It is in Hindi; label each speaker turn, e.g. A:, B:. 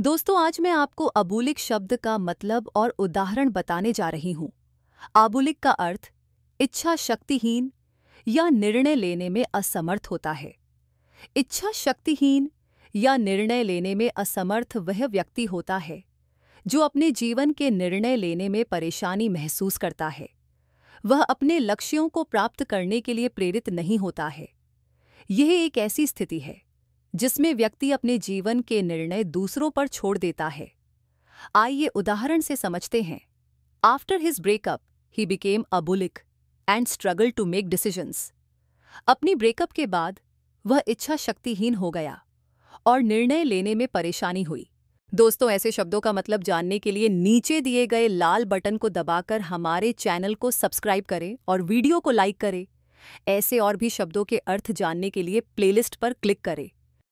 A: दोस्तों आज मैं आपको अबूलिक शब्द का मतलब और उदाहरण बताने जा रही हूँ आबुलिक का अर्थ इच्छा शक्तिहीन या निर्णय लेने में असमर्थ होता है इच्छा शक्तिहीन या निर्णय लेने में असमर्थ वह व्यक्ति होता है जो अपने जीवन के निर्णय लेने में परेशानी महसूस करता है वह अपने लक्ष्यों को प्राप्त करने के लिए प्रेरित नहीं होता है यह एक ऐसी स्थिति है जिसमें व्यक्ति अपने जीवन के निर्णय दूसरों पर छोड़ देता है आइए उदाहरण से समझते हैं after his breakup he became a bulimic and struggle to make decisions अपनी ब्रेकअप के बाद वह इच्छा शक्तिहीन हो गया और निर्णय लेने में परेशानी हुई दोस्तों ऐसे शब्दों का मतलब जानने के लिए नीचे दिए गए लाल बटन को दबाकर हमारे चैनल को सब्सक्राइब करें और वीडियो को लाइक करें ऐसे और भी शब्दों के अर्थ जानने के लिए प्लेलिस्ट पर क्लिक करें